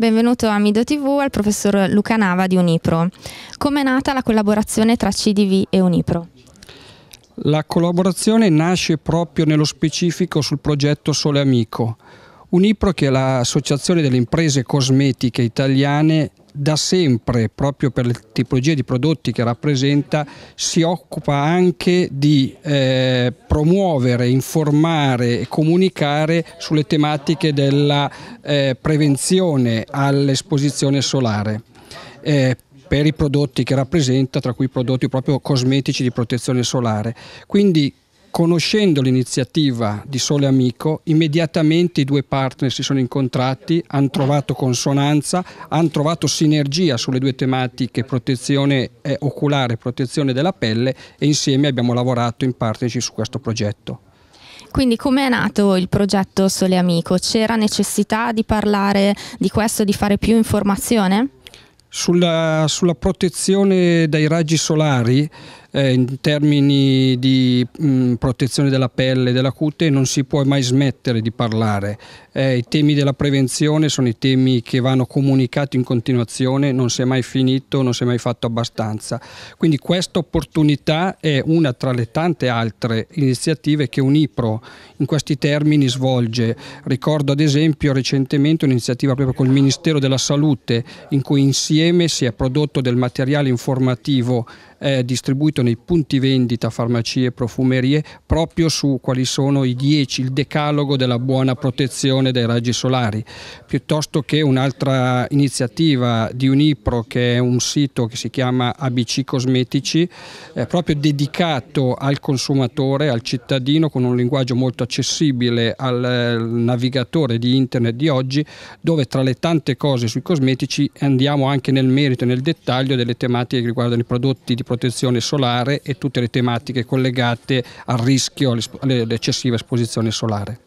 Benvenuto a Mido TV al professor Luca Nava di Unipro. Come è nata la collaborazione tra CDV e Unipro? La collaborazione nasce proprio nello specifico sul progetto Sole Amico. Unipro, che è l'associazione delle imprese cosmetiche italiane, da sempre, proprio per le tipologie di prodotti che rappresenta, si occupa anche di eh, promuovere, informare e comunicare sulle tematiche della eh, prevenzione all'esposizione solare. Eh, per i prodotti che rappresenta, tra cui prodotti proprio cosmetici di protezione solare. Quindi Conoscendo l'iniziativa di Sole Amico, immediatamente i due partner si sono incontrati, hanno trovato consonanza, hanno trovato sinergia sulle due tematiche protezione eh, oculare e protezione della pelle e insieme abbiamo lavorato in partnership su questo progetto. Quindi come è nato il progetto Sole Amico? C'era necessità di parlare di questo, di fare più informazione? Sulla, sulla protezione dai raggi solari eh, in termini di mh, protezione della pelle, e della cute, non si può mai smettere di parlare. Eh, I temi della prevenzione sono i temi che vanno comunicati in continuazione, non si è mai finito, non si è mai fatto abbastanza. Quindi questa opportunità è una tra le tante altre iniziative che Unipro in questi termini svolge. Ricordo ad esempio recentemente un'iniziativa proprio col Ministero della Salute in cui insieme si è prodotto del materiale informativo eh, distribuito nei punti vendita, farmacie e profumerie proprio su quali sono i 10, il decalogo della buona protezione dai raggi solari, piuttosto che un'altra iniziativa di Unipro che è un sito che si chiama ABC Cosmetici, eh, proprio dedicato al consumatore, al cittadino con un linguaggio molto accessibile al, al navigatore di internet di oggi, dove tra le tante cose sui cosmetici andiamo anche nel merito e nel dettaglio delle tematiche che riguardano i prodotti di protezione protezione solare e tutte le tematiche collegate al rischio, all'eccessiva esposizione solare.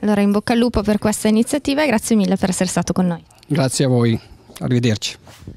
Allora in bocca al lupo per questa iniziativa e grazie mille per essere stato con noi. Grazie a voi, arrivederci.